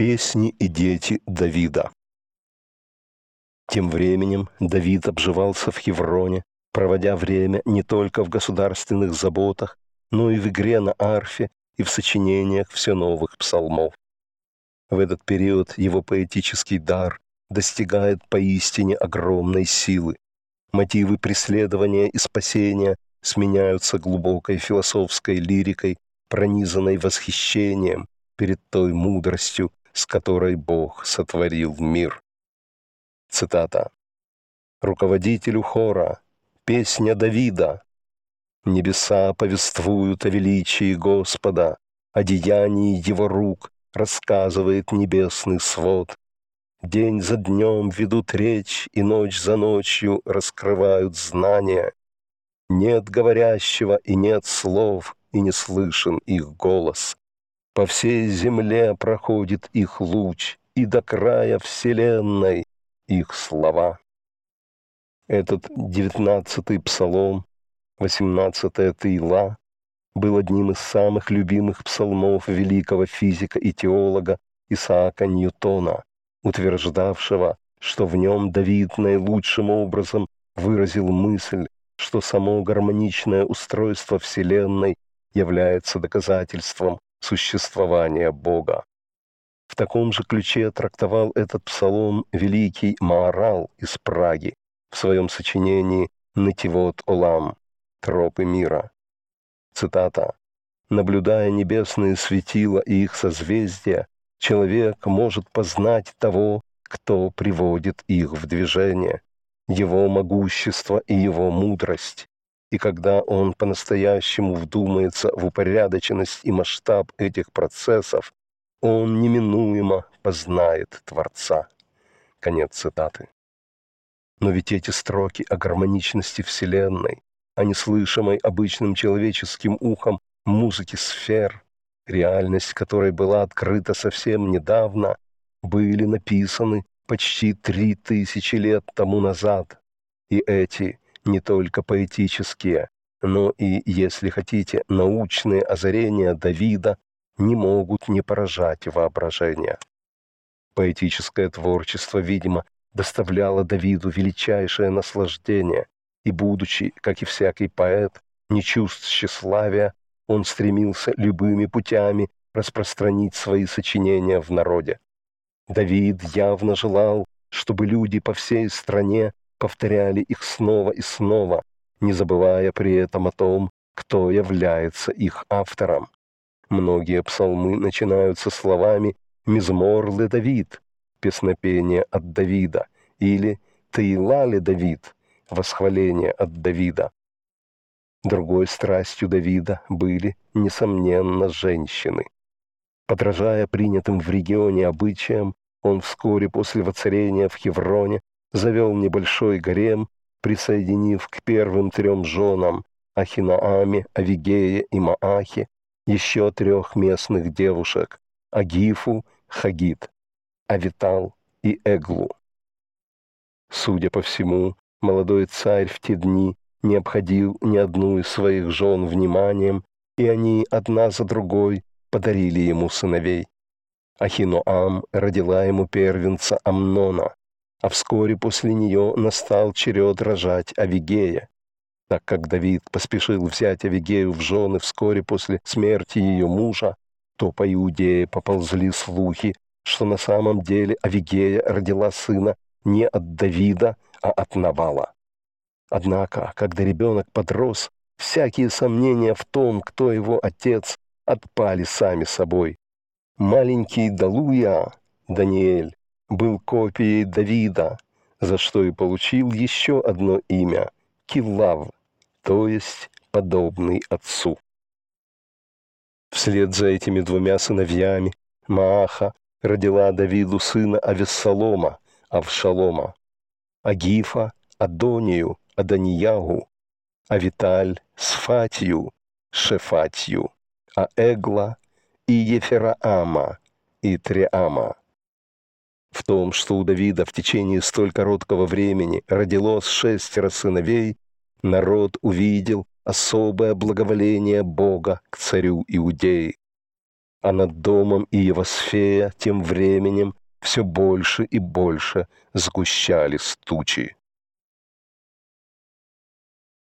Песни и дети Давида. Тем временем Давид обживался в Хевроне, проводя время не только в государственных заботах, но и в игре на арфе и в сочинениях все новых псалмов. В этот период его поэтический дар достигает поистине огромной силы. Мотивы преследования и спасения сменяются глубокой философской лирикой, пронизанной восхищением перед той мудростью, с которой Бог сотворил мир. Цитата. Руководителю хора, песня Давида. Небеса повествуют о величии Господа, о деянии Его рук, рассказывает небесный свод. День за днем ведут речь, и ночь за ночью раскрывают знания. Нет говорящего, и нет слов, и не слышен их голос. По всей земле проходит их луч, и до края вселенной их слова. Этот девятнадцатый псалом, восемнадцатая тыйла, был одним из самых любимых псалмов великого физика и теолога Исаака Ньютона, утверждавшего, что в нем Давид наилучшим образом выразил мысль, что само гармоничное устройство Вселенной является доказательством существования Бога. В таком же ключе трактовал этот псалом великий Маорал из Праги в своем сочинении «Нативот Олам. Тропы мира». Цитата. «Наблюдая небесные светила и их созвездия, человек может познать того, кто приводит их в движение, его могущество и его мудрость, и когда он по-настоящему вдумается в упорядоченность и масштаб этих процессов, он неминуемо познает Творца. Конец цитаты. Но ведь эти строки о гармоничности Вселенной, о неслышимой обычным человеческим ухом музыке сфер, реальность которой была открыта совсем недавно, были написаны почти три тысячи лет тому назад. И эти не только поэтические, но и, если хотите, научные озарения Давида не могут не поражать воображение. Поэтическое творчество, видимо, доставляло Давиду величайшее наслаждение, и, будучи, как и всякий поэт, не чувств тщеславия, он стремился любыми путями распространить свои сочинения в народе. Давид явно желал, чтобы люди по всей стране повторяли их снова и снова, не забывая при этом о том, кто является их автором. Многие псалмы начинаются словами «Мизмор ле Давид» — песнопение от Давида, или «Таила ле Давид» — восхваление от Давида. Другой страстью Давида были, несомненно, женщины. Подражая принятым в регионе обычаям, он вскоре после воцарения в Хевроне завел небольшой гарем, присоединив к первым трем женам Ахинааме, Авигея и Маахе еще трех местных девушек – Агифу, Хагит, Авитал и Эглу. Судя по всему, молодой царь в те дни не обходил ни одну из своих жен вниманием, и они одна за другой подарили ему сыновей. Ахиноам родила ему первенца Амнона, а вскоре после нее настал черед рожать Авигея. Так как Давид поспешил взять Авигею в жены вскоре после смерти ее мужа, то по Иудее поползли слухи, что на самом деле Авигея родила сына не от Давида, а от Навала. Однако, когда ребенок подрос, всякие сомнения в том, кто его отец, отпали сами собой. Маленький Далуя, Даниэль, был копией Давида, за что и получил еще одно имя – Киллав, то есть подобный отцу. Вслед за этими двумя сыновьями Мааха родила Давиду сына Авессалома, Авшалома, Агифа, Адонию, Аданиягу, Авиталь, Сфатию, Шефатию, Аэгла и Ефераама и Триама в том, что у Давида в течение столь короткого времени родилось шестеро сыновей, народ увидел особое благоволение Бога к царю Иудеи. А над домом Иевосфея тем временем все больше и больше сгущались тучи.